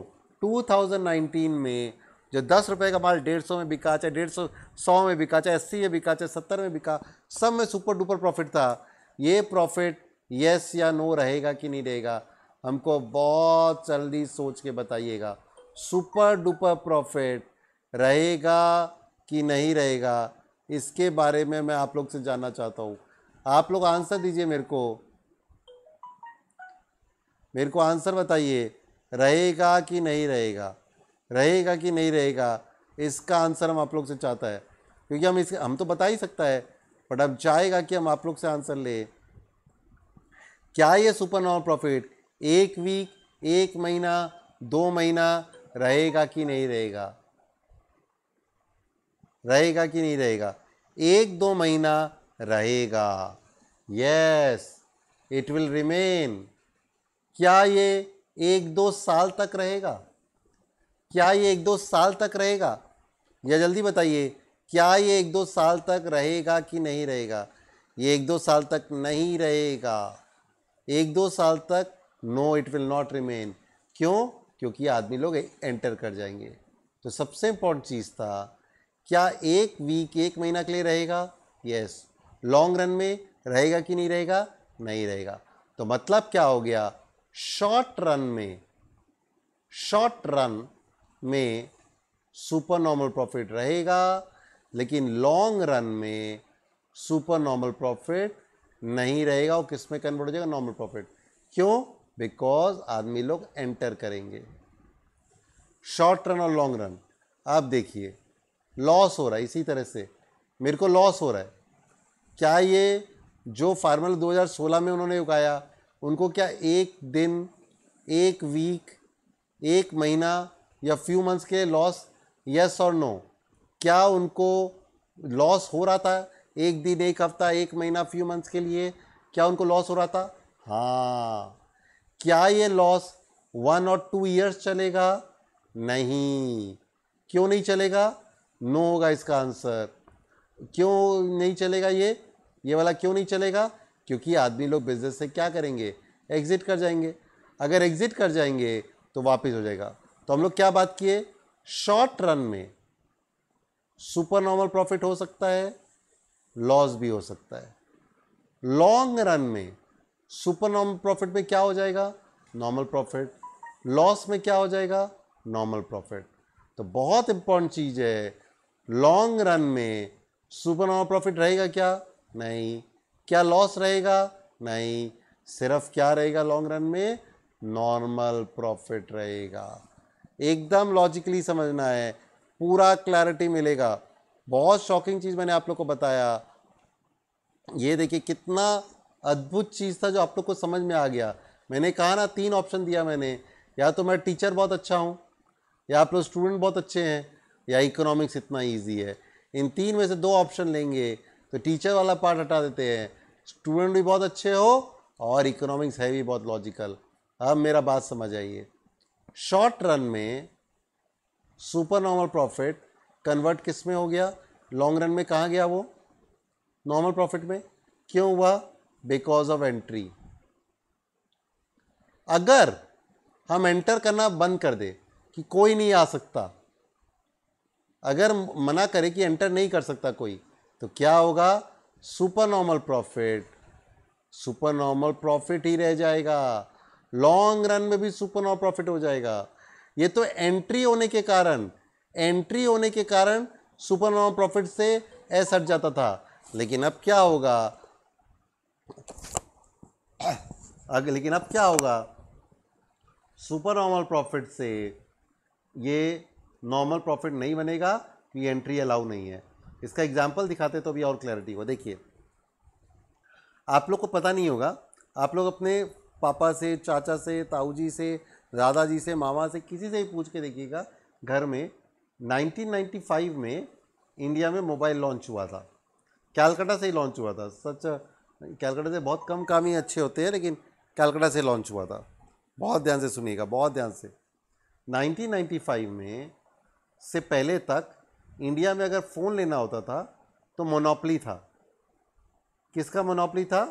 2019 में जो दस रुपये का माल डेढ़ सौ में बिका चाहे डेढ़ सौ सौ में बिका चाहे अस्सी में बिका चाहे सत्तर में बिका सब में सुपर डुपर प्रॉफिट था ये प्रॉफिट येस या नो रहेगा कि नहीं रहेगा हमको बहुत जल्दी सोच के बताइएगा सुपर डुपर प्रॉफिट रहेगा कि नहीं रहेगा इसके बारे में मैं आप लोग से जानना चाहता हूँ आप लोग आंसर दीजिए मेरे को मेरे को आंसर बताइए रहेगा कि नहीं रहेगा रहेगा कि नहीं रहेगा इसका आंसर हम आप लोग से चाहता है क्योंकि हम इस हम तो बता ही सकता है बट अब चाहेगा कि हम आप लोग से आंसर ले क्या ये सुपर नॉर्मल प्रॉफिट एक वीक एक महीना दो महीना रहेगा कि नहीं रहेगा रहेगा कि नहीं रहेगा एक दो महीना रहेगा यस इट विल रिमेन क्या ये एक दो साल तक रहेगा क्या ये एक दो साल तक रहेगा या जल्दी बताइए क्या ये एक दो साल तक रहेगा कि नहीं रहेगा ये एक दो साल तक नहीं रहेगा एक दो साल तक no it will not remain क्यों क्योंकि आदमी लोग एंटर कर जाएंगे तो सबसे इम्पोर्टेंट चीज़ था क्या एक वीक एक महीना के लिए रहेगा यस लॉन्ग रन में रहेगा कि नहीं रहेगा नहीं रहेगा तो मतलब क्या हो गया शॉर्ट रन में शॉर्ट रन में सुपर नॉर्मल प्रॉफिट रहेगा लेकिन लॉन्ग रन में सुपर नॉर्मल प्रॉफिट नहीं रहेगा वो किस में कन्वर्ट हो जाएगा नॉर्मल प्रॉफिट क्यों बिकॉज आदमी लोग एंटर करेंगे शॉर्ट रन और लॉन्ग रन आप देखिए लॉस हो रहा है इसी तरह से मेरे को लॉस हो रहा है क्या ये जो फार्मूला 2016 में उन्होंने उगाया उनको क्या एक दिन एक वीक एक महीना या फ्यू मंथ्स के लॉस यस और नो क्या उनको लॉस हो रहा था एक दिन एक हफ्ता एक महीना फ्यू मंथ्स के लिए क्या उनको लॉस हो रहा था हाँ क्या ये लॉस वन और टू ईयर्स चलेगा नहीं क्यों नहीं चलेगा नो होगा इसका आंसर क्यों नहीं चलेगा ये ये वाला क्यों नहीं चलेगा क्योंकि आदमी लोग बिज़नेस से क्या करेंगे एग्ज़िट कर जाएंगे अगर एग्ज़िट कर जाएंगे तो वापस हो जाएगा तो हम लोग क्या बात किए शॉर्ट रन में सुपर नॉर्मल प्रॉफिट हो सकता है लॉस भी हो सकता है लॉन्ग रन में सुपर नॉर्मल प्रॉफिट में क्या हो जाएगा नॉर्मल प्रॉफिट लॉस में क्या हो जाएगा नॉर्मल प्रॉफिट तो बहुत इंपॉर्टेंट चीज़ है लॉन्ग रन में सुपर नॉर्मल प्रॉफिट रहेगा क्या नहीं क्या लॉस रहेगा नहीं सिर्फ क्या रहेगा लॉन्ग रन में नॉर्मल प्रॉफिट रहेगा एकदम लॉजिकली समझना है पूरा क्लैरिटी मिलेगा बहुत शॉकिंग चीज़ मैंने आप लोग को बताया ये देखिए कितना अद्भुत चीज़ था जो आप लोग को समझ में आ गया मैंने कहा ना तीन ऑप्शन दिया मैंने या तो मैं टीचर बहुत अच्छा हूँ या आप लोग स्टूडेंट बहुत अच्छे हैं या इकोनॉमिक्स इतना ईजी है इन तीन में से दो ऑप्शन लेंगे तो टीचर वाला पार्ट हटा देते हैं स्टूडेंट भी बहुत अच्छे हो और इकोनॉमिक्स है भी बहुत लॉजिकल अब मेरा बात समझ आइए शॉर्ट रन में सुपर नॉर्मल प्रॉफिट कन्वर्ट किस में हो गया लॉन्ग रन में कहाँ गया वो नॉर्मल प्रॉफिट में क्यों हुआ बिकॉज ऑफ एंट्री अगर हम एंटर करना बंद कर दे कि कोई नहीं आ सकता अगर मना करे कि एंटर नहीं कर सकता कोई तो क्या होगा super normal profit super normal profit ही रह जाएगा लॉन्ग रन में भी सुपर नॉर्मल प्रॉफिट हो जाएगा ये तो एंट्री होने के कारण एंट्री होने के कारण सुपर नॉर्मल प्रॉफिट से एस हट जाता था लेकिन अब क्या होगा अग, लेकिन अब क्या होगा सुपर नॉर्मल प्रॉफिट से ये नॉर्मल प्रॉफिट नहीं बनेगा कि एंट्री अलाउ नहीं है इसका एग्जाम्पल दिखाते तो अभी और क्लैरिटी हो देखिए आप लोग को पता नहीं होगा आप लोग अपने पापा से चाचा से ताऊ जी से दादाजी से मामा से किसी से ही पूछ के देखिएगा घर में 1995 में इंडिया में मोबाइल लॉन्च हुआ था कैलकटा से ही लॉन्च हुआ था सच कैलकटा से बहुत कम काम ही अच्छे होते हैं लेकिन कैलकटा से लॉन्च हुआ था बहुत ध्यान से सुनिएगा बहुत ध्यान से 1995 में से पहले तक इंडिया में अगर फ़ोन लेना होता था तो मोनोपली था किसका मोनोपली था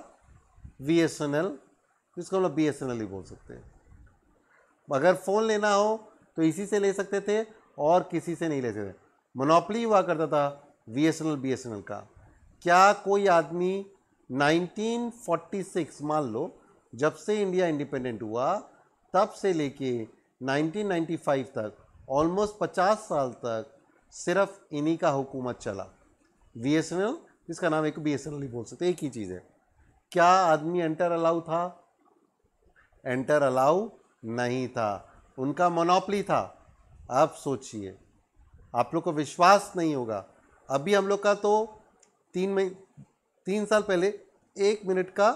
वी एस एन एल जिसको हम लोग बी एस एन एल ही बोल सकते हैं अगर फ़ोन लेना हो तो इसी से ले सकते थे और किसी से नहीं ले सकते मोनोपली हुआ करता था V S N L B S N L का क्या कोई आदमी 1946 मान लो जब से इंडिया इंडिपेंडेंट हुआ तब से लेके 1995 तक ऑलमोस्ट 50 साल तक सिर्फ इन्हीं का हुकूमत चला बी एस एन एल जिसका नाम एक बी एस एन एल ही बोल सकते एक ही चीज़ है क्या आदमी एंटर अलाउ था एंटर अलाउ नहीं था उनका मोनोपली था आप सोचिए आप लोग को विश्वास नहीं होगा अभी हम लोग का तो तीन में तीन साल पहले एक मिनट का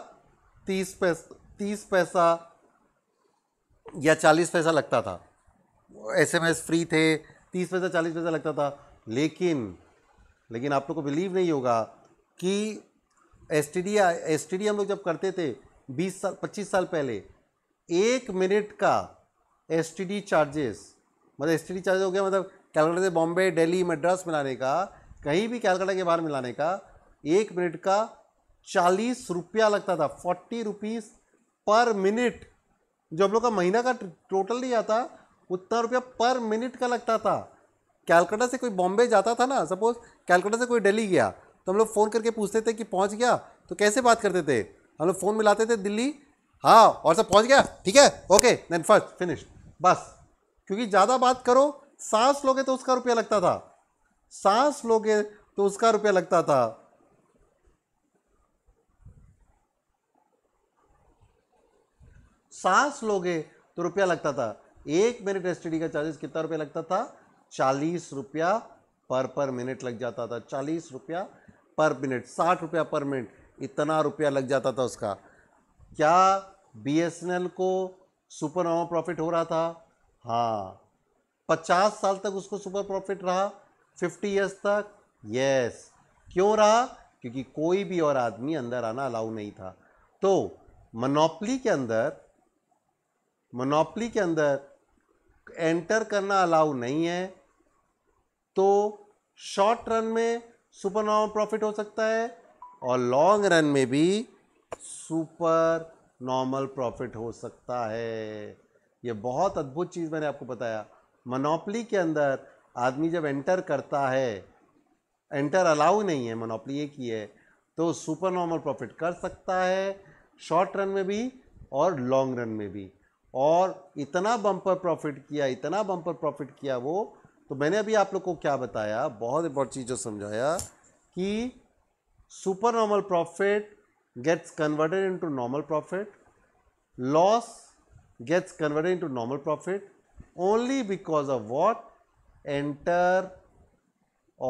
तीस पैस तीस पैसा या चालीस पैसा लगता था एसएमएस फ्री थे तीस पैसा चालीस पैसा लगता था लेकिन लेकिन आप लोग को बिलीव नहीं होगा कि S T D S T D हम लोग जब करते थे बीस साल पच्चीस साल पहले एक मिनट का एस टी डी चार्जेस मतलब एस टी डी चार्जेस हो गया मतलब कैलकाटा से बॉम्बे दिल्ली मद्रास मिलाने का कहीं भी कैलकाटा के बाहर मिलाने का एक मिनट का चालीस रुपया लगता था फोर्टी रुपीज़ पर मिनट जो हम लोग का महीना का टोटल नहीं आता उतना रुपया पर मिनट का लगता था कैलकाटा से कोई बॉम्बे जाता था ना सपोज कैलकाटा से कोई दिल्ली गया तो हम लोग फ़ोन करके पूछते थे कि पहुंच गया तो कैसे बात करते थे हम लोग फ़ोन मिलाते थे दिल्ली हाँ और सब पहुंच गया ठीक है ओके देन फर्स्ट फिनिश बस क्योंकि ज़्यादा बात करो सांस लोगे तो उसका रुपया लगता था सांस लोगे तो उसका रुपया लगता था सांस लोगे तो रुपया लगता था एक मिनट एस का चार्जेस कितना रुपया लगता था चालीस रुपया पर पर मिनट लग जाता था चालीस रुपया पर मिनट साठ रुपया पर मिनट इतना रुपया लग जाता था उसका क्या बी को सुपर नॉर्मल प्रॉफिट हो रहा था हाँ पचास साल तक उसको सुपर प्रॉफिट रहा फिफ्टी ईयर्स तक यस क्यों रहा क्योंकि कोई भी और आदमी अंदर आना अलाउ नहीं था तो मनोपली के अंदर मनोपली के अंदर एंटर करना अलाउ नहीं है तो शॉर्ट रन में सुपर नॉर्मल प्रॉफिट हो सकता है और लॉन्ग रन में भी सुपर नॉर्मल प्रॉफिट हो सकता है ये बहुत अद्भुत चीज़ मैंने आपको बताया मनोपली के अंदर आदमी जब एंटर करता है एंटर अलाउ नहीं है मनोपली ये की है तो सुपर नॉर्मल प्रॉफिट कर सकता है शॉर्ट रन में भी और लॉन्ग रन में भी और इतना बम्पर प्रॉफिट किया इतना बम्पर प्रॉफिट किया वो तो मैंने अभी आप लोग को क्या बताया बहुत इंपॉर्टेंट चीज़ जो समझाया कि super normal profit gets converted into normal profit loss gets converted into normal profit only because of what enter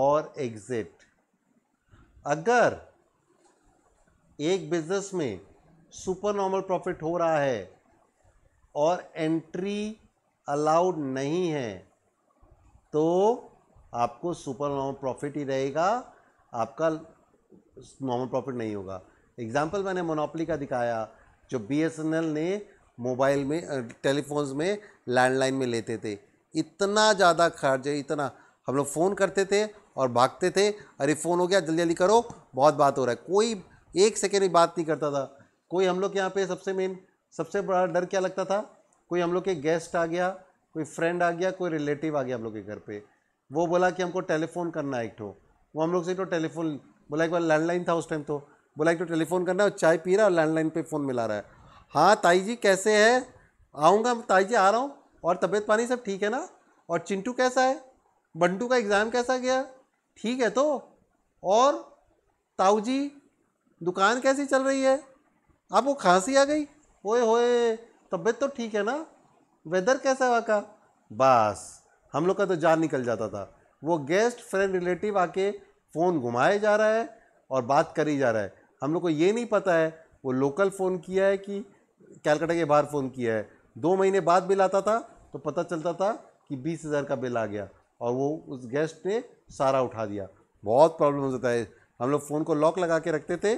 और एग्जिट अगर एक बिजनेस में सुपर नॉर्मल प्रॉफिट हो रहा है और एंट्री अलाउड नहीं है तो आपको सुपर नॉर्मल प्रॉफिट ही रहेगा आपका नॉर्मल प्रॉफिट नहीं होगा एग्जाम्पल मैंने मोनोपली का दिखाया जो बीएसएनएल ने मोबाइल में टेलीफोन्स में लैंडलाइन में लेते थे इतना ज़्यादा खर्च है इतना हम लोग फ़ोन करते थे और भागते थे अरे फ़ोन हो गया जल्दी जल्दी करो बहुत बात हो रहा है कोई एक सेकेंड भी बात नहीं करता था कोई हम लोग के यहाँ पे सबसे मेन सबसे बड़ा डर क्या लगता था कोई हम लोग के गेस्ट आ गया कोई फ्रेंड आ गया कोई रिलेटिव आ गया हम लोग के घर पे वो बोला कि हमको टेलीफोन करना है एक ठो वो हम लोग से तो टेलीफोन बोला एक बार लैंडलाइन था उस टाइम तो बोला एक तो टेलीफोन करना है और चाय पी रहा है और लैंडलाइन पे फ़ोन मिला रहा है हाँ ताई जी कैसे है आऊँगा ताई जी आ रहा हूँ और तबीयत पानी सब ठीक है ना और चिंटू कैसा है बंटू का एग्ज़ाम कैसा गया ठीक है तो और ताऊ जी दुकान कैसी चल रही है आपको खांसी आ गई ओए होए तबीयत तो ठीक है ना वेदर कैसा वहाँ का बस हम लोग का तो जान निकल जाता था वो गेस्ट फ्रेंड रिलेटिव आके फ़ोन घुमाए जा रहा है और बात करी जा रहा है हम लोग को ये नहीं पता है वो लोकल फ़ोन किया है कि कैलकाटा के बाहर फ़ोन किया है दो महीने बाद बिल आता था तो पता चलता था कि बीस हज़ार का बिल आ गया और वो उस गेस्ट ने सारा उठा दिया बहुत प्रॉब्लम होता है हम लोग फ़ोन को लॉक लगा के रखते थे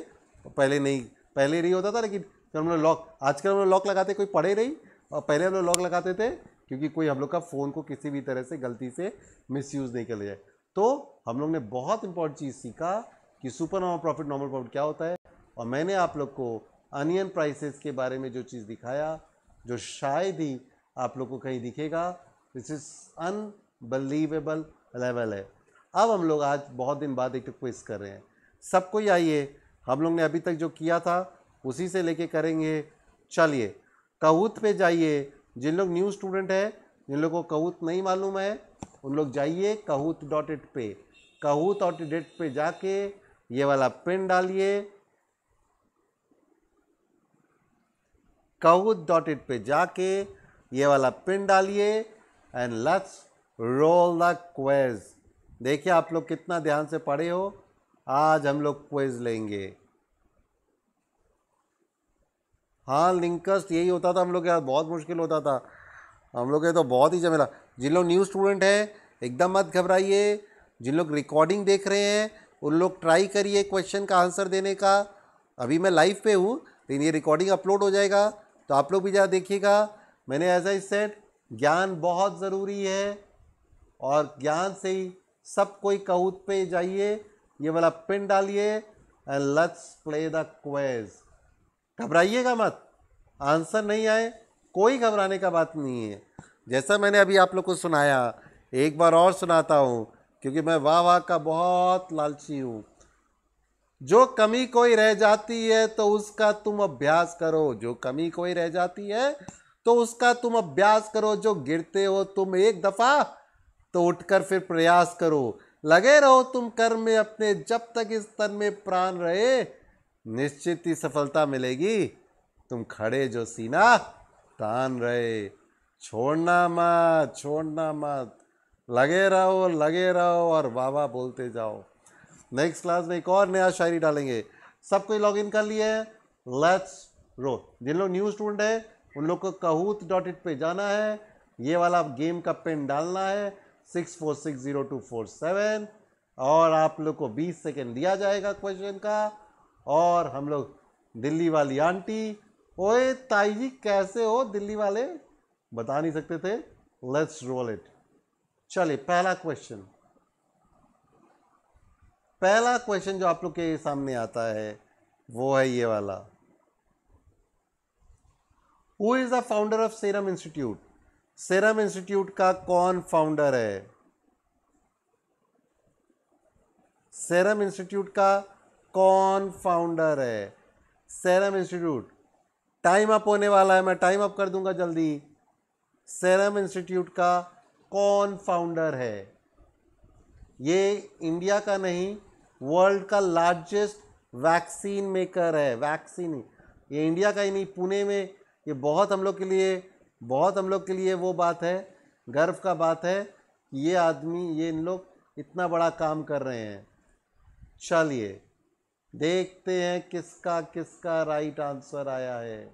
पहले नहीं पहले नहीं होता था लेकिन तो हम लोग लॉक आजकल हम लोग लॉक लगाते कोई पढ़े नहीं और पहले हम लोग लॉक लगाते थे क्योंकि कोई हम लोग का फ़ोन को किसी भी तरह से गलती से मिसयूज़ नहीं कर जाए तो हम लोग ने बहुत इंपॉर्टेंट चीज़ सीखा कि super normal profit normal profit क्या होता है और मैंने आप लोग को अनियन प्राइसेस के बारे में जो चीज़ दिखाया जो शायद ही आप लोग को कहीं दिखेगा दिस इज़ अनबिलीवेबल लेवल है अब हम लोग आज बहुत दिन बाद एक क्विज तो कर रहे हैं सबको आइए हम लोग ने अभी तक जो किया था उसी से लेके करेंगे चलिए कहूत पे जाइए जिन लोग न्यू स्टूडेंट है जिन लोगों को कहूत नहीं मालूम है उन लोग जाइए कहूत डॉट इट पे कहूत डॉट डेट पे जाके ये वाला पिन डालिए कहूत डॉट इट पे जाके ये वाला पिन डालिए and let's roll the quiz देखिए आप लोग कितना ध्यान से पढ़े हो आज हम लोग क्वेज लेंगे हाँ लिंकस्ट यही होता था हम लोग के यहाँ बहुत मुश्किल होता था हम लोग के तो बहुत ही झमेला जिन लोग न्यू स्टूडेंट हैं एकदम मत घबराइए जिन लोग रिकॉर्डिंग देख रहे हैं उन लोग ट्राई करिए क्वेश्चन का आंसर देने का अभी मैं लाइव पे हूँ लेकिन ये रिकॉर्डिंग अपलोड हो जाएगा तो आप लोग भी ज़रा देखिएगा मैंने एज आई सेट ज्ञान बहुत ज़रूरी है और ज्ञान से ही सब कोई कहूत पे जाइए ये वाला पिन डालिए and let's play the quiz घबराइएगा मत आंसर नहीं आए कोई घबराने का बात नहीं है जैसा मैंने अभी आप लोग को सुनाया एक बार और सुनाता हूँ क्योंकि मैं वाह वाह का बहुत लालची हूँ जो कमी कोई रह जाती है तो उसका तुम अभ्यास करो जो कमी कोई रह जाती है तो उसका तुम अभ्यास करो जो गिरते हो तुम एक दफ़ा तो उठकर फिर प्रयास करो लगे रहो तुम कर्म में अपने जब तक इस तन में प्राण रहे निश्चित ही सफलता मिलेगी तुम खड़े जो सीना तान रहे छोड़ना मत छोड़ना मत लगे रहो लगे रहो और बाबा बोलते जाओ नेक्स्ट क्लास में एक और नया शायरी डालेंगे सब कोई लॉग इन कर लिए लेट्स रो जिन लोग न्यू स्टूडेंट है उन लोग को कहूत डॉट इट पर जाना है ये वाला गेम का पिन डालना है six four six zero two four seven और आप लोग को बीस सेकेंड दिया जाएगा क्वेश्चन का और हम लोग दिल्ली वाली आंटी ओए ताई जी कैसे हो दिल्ली वाले बता नहीं सकते थे लेट्स रोल इट चलिए पहला क्वेश्चन पहला क्वेश्चन जो आप लोग के सामने आता है वो है ये वाला who is the founder of Serum Institute Serum Institute का कौन फाउंडर है सेरम इंस्टीट्यूट का कौन फाउंडर है सैरम इंस्टीट्यूट टाइम अप होने वाला है मैं टाइम अप कर दूंगा जल्दी सैरम इंस्टीट्यूट का कौन फाउंडर है ये इंडिया का नहीं वर्ल्ड का लार्जेस्ट वैक्सीन मेकर है वैक्सीन ये इंडिया का ही नहीं पुणे में ये बहुत हम लोग के लिए बहुत हम लोग के लिए वो बात है गर्व का बात है कि ये आदमी ये इन लोग इतना बड़ा काम कर रहे हैं चलिए देखते हैं किसका किसका राइट आंसर आया है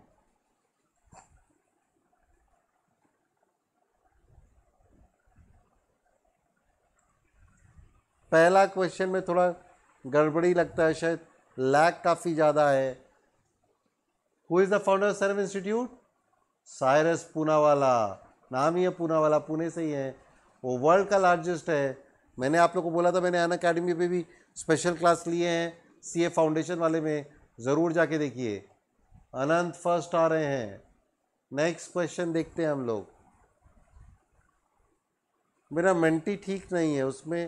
पहला क्वेश्चन में थोड़ा गड़बड़ी लगता है शायद लैक काफ़ी ज़्यादा है who is the founder Serum Institute Cyrus Poonawalla नाम ही है पूनावाला पुणे से ही है वो वर्ल्ड का लार्जेस्ट है मैंने आप लोग को बोला था मैंने अन अकेडमी पर भी स्पेशल क्लास लिए हैं सी ए फाउंडेशन वाले में ज़रूर जाके देखिए अनंत फर्स्ट आ रहे हैं नेक्स्ट क्वेश्चन देखते हैं हम लोग मेरा मेंटी ठीक नहीं है उसमें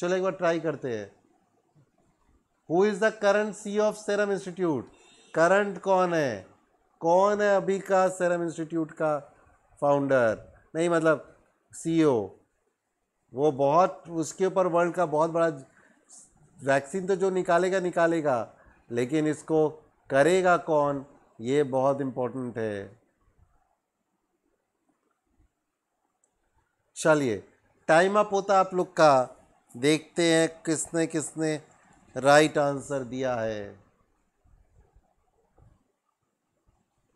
चलो एक बार ट्राई करते हैं who is the current C of Serum Institute current कौन है कौन है अभी का सेरम इंस्टीट्यूट का फाउंडर नहीं मतलब सीईओ वो बहुत उसके ऊपर वर्ल्ड का बहुत बड़ा वैक्सीन तो जो निकालेगा निकालेगा लेकिन इसको करेगा कौन ये बहुत इम्पोर्टेंट है चलिए टाइम अप होता आप लोग का देखते हैं किसने किसने राइट आंसर दिया है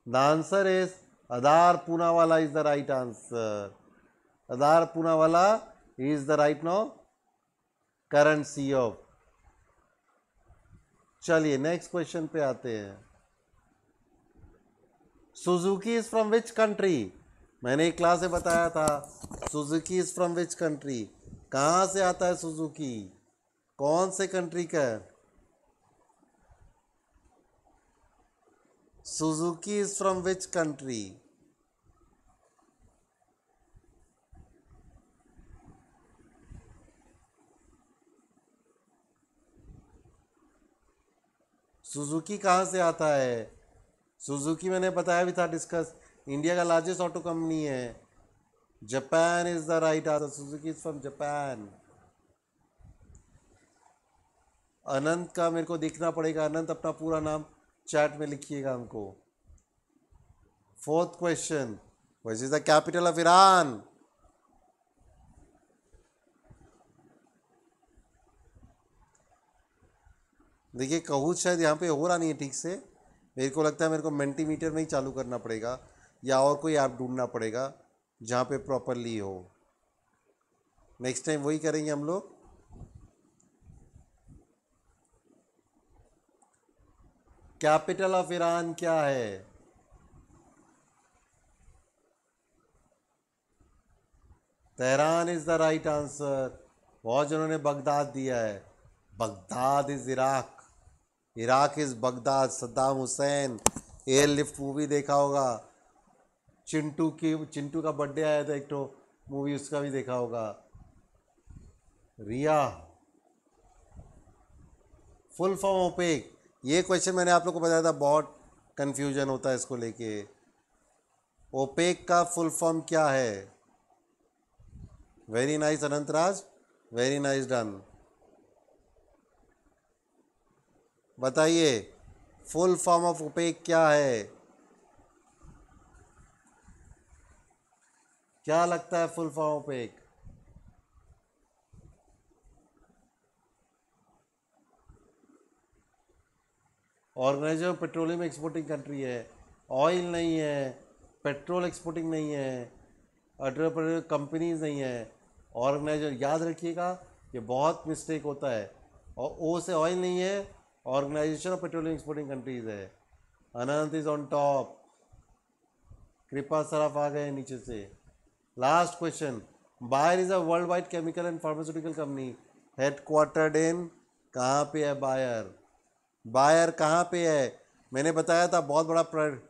the answer is Adar Poonawalla is the right answer Adar Poonawalla is the right now currency of चलिए नेक्स्ट क्वेश्चन पे आते हैं Suzuki is from which country मैंने एक क्लास में बताया था Suzuki is from which country कहां से आता है सुजुकी कौन से कंट्री का है Suzuki is from which country Suzuki कहाँ से आता है सुजुकी मैंने बताया भी था डिस्कस इंडिया का लार्जेस्ट ऑटो कंपनी है Japan is the right answer Suzuki is from Japan Anant का मेरे को देखना पड़ेगा अनंत अपना पूरा नाम चैट में लिखिएगा हमको fourth question what is the capital of Iran देखिए कहूत शायद यहाँ पे हो रहा नहीं है ठीक से मेरे को लगता है मेरे को मेंटीमीटर में ही चालू करना पड़ेगा या और कोई ऐप ढूंढना पड़ेगा जहाँ पे प्रॉपरली हो नेक्स्ट टाइम वही करेंगे हम लोग कैपिटल ऑफ ईरान क्या है Tehran is the right answer बहुत जनों ने बगदाद दिया है Baghdad is Iraq Iraq is Baghdad Saddam Hussein Airlift movie देखा होगा चिंटू की चिंटू का बर्थडे आया था एक तो मूवी उसका भी देखा होगा रिया फुल फॉर्म ओपेक ये क्वेश्चन मैंने आप लोग को बताया था बहुत कंफ्यूजन होता है इसको लेके ओपेक का फुल फॉर्म क्या है very nice Anantraj very nice done बताइए फुल फॉर्म ऑफ ओपेक क्या है क्या लगता है full form OPEC organize petroleum exporting country है ऑयल नहीं है पेट्रोल एक्सपोर्टिंग नहीं है कंपनीज नहीं है ऑर्गेनाइजर याद रखिएगा ये बहुत मिस्टेक होता है और ओ से ऑयल नहीं है organization of petroleum exporting countries है अनंत इज ऑन टॉप कृपा सराफ आ गए नीचे से last question Bayer is a world wide chemical and pharmaceutical company headquartered in कहाँ पे है बायर बायर कहाँ पे है मैंने बताया था बहुत बड़ा प्रोडक्ट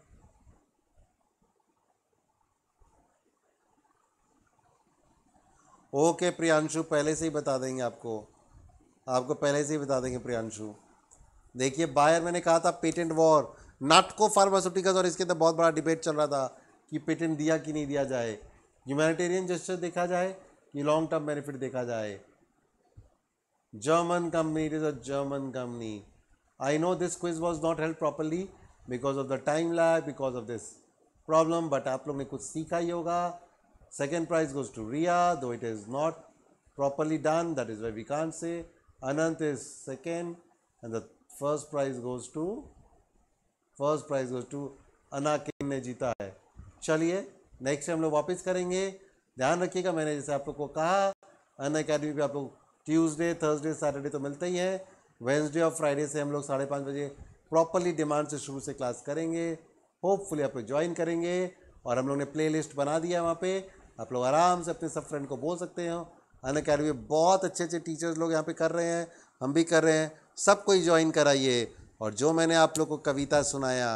ओके प्रियांशु पहले से ही बता देंगे आपको आपको पहले से ही बता देंगे प्रियांशु देखिए बायर मैंने कहा था पेटेंट वॉर नाटको फार्मास्यूटिकल्स और इसके अंदर बहुत बड़ा डिबेट चल रहा था कि पेटेंट दिया कि नहीं दिया जाए ह्यूमैनिटेरियन जस्टर देखा जाए कि लॉन्ग टर्म बेनिफिट देखा जाए German company it is a German company I know this quiz was not help properly because of the time life because of this problem but आप लोग ने कुछ सीखा ही होगा second prize goes to Riya दो it is not properly done that is why we can से Anant is second and the first prize goes to first prize goes to अना किंग ने जीता है चलिए नेक्स्ट हम लोग वापस करेंगे ध्यान रखिएगा मैंने जैसे आप लोग को कहा अन अकेडमी पर आप लोग ट्यूजडे थर्सडे सैटरडे तो मिलते ही हैं वेंसडे और फ्राइडे से हम लोग साढ़े पाँच बजे प्रॉपरली डिमांड से शुरू से क्लास करेंगे होपफुली आप लोग ज्वाइन करेंगे और हम लोग ने प्ले लिस्ट बना दिया है वहाँ पर आप लोग आराम से अपने सब फ्रेंड को बोल सकते हो अन अकेडमी बहुत अच्छे अच्छे टीचर्स लोग यहाँ पे कर रहे हैं हम भी कर रहे हैं सबको ही ज्वाइन कराइए और जो मैंने आप लोग को कविता सुनाया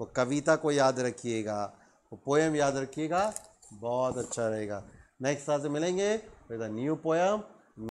वो कविता को याद रखिएगा वो पोएम याद रखिएगा बहुत अच्छा रहेगा नेक्स्ट साल से मिलेंगे विद अ न्यू पोएम